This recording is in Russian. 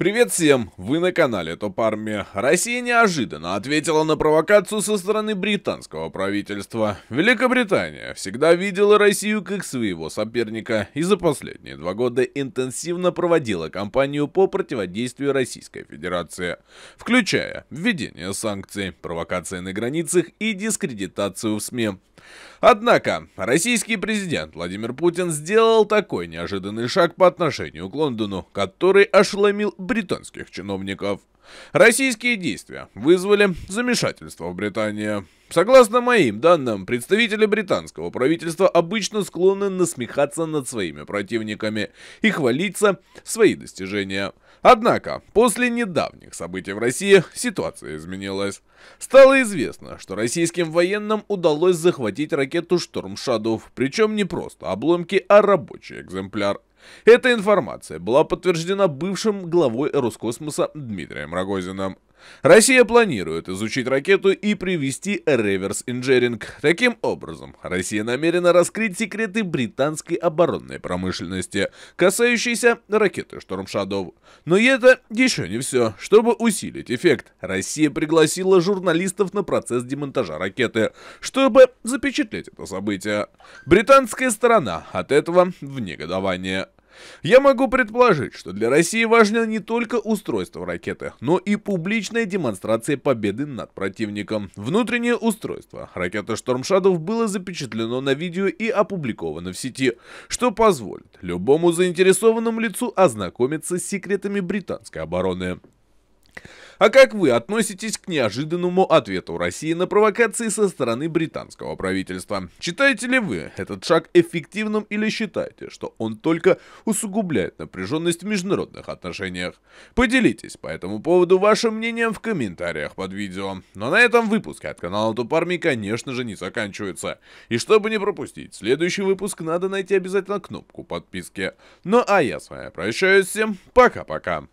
Привет всем, вы на канале Топ Армия. Россия неожиданно ответила на провокацию со стороны британского правительства. Великобритания всегда видела Россию как своего соперника и за последние два года интенсивно проводила кампанию по противодействию Российской Федерации, включая введение санкций, провокации на границах и дискредитацию в СМИ. Однако, российский президент Владимир Путин сделал такой неожиданный шаг по отношению к Лондону, который ошеломил британских чиновников – Российские действия вызвали замешательство в Британии. Согласно моим данным, представители британского правительства обычно склонны насмехаться над своими противниками и хвалиться свои достижения. Однако, после недавних событий в России ситуация изменилась. Стало известно, что российским военным удалось захватить ракету Штормшадов, причем не просто обломки, а рабочий экземпляр – эта информация была подтверждена бывшим главой Роскосмоса Дмитрием Рогозиным. Россия планирует изучить ракету и привести реверс-инжеринг. Таким образом, Россия намерена раскрыть секреты британской оборонной промышленности, касающиеся ракеты «Шторм Шадов». Но это еще не все. Чтобы усилить эффект, Россия пригласила журналистов на процесс демонтажа ракеты, чтобы запечатлеть это событие. Британская сторона от этого в негодовании. Я могу предположить, что для России важно не только устройство ракеты, но и публичная демонстрация победы над противником. Внутреннее устройство ракеты Штормшадов было запечатлено на видео и опубликовано в сети, что позволит любому заинтересованному лицу ознакомиться с секретами британской обороны. А как вы относитесь к неожиданному ответу России на провокации со стороны британского правительства? Считаете ли вы этот шаг эффективным или считаете, что он только усугубляет напряженность в международных отношениях? Поделитесь по этому поводу вашим мнением в комментариях под видео. Но на этом выпуск от канала Тупарми, конечно же, не заканчивается. И чтобы не пропустить следующий выпуск, надо найти обязательно кнопку подписки. Ну а я с вами прощаюсь, всем пока-пока.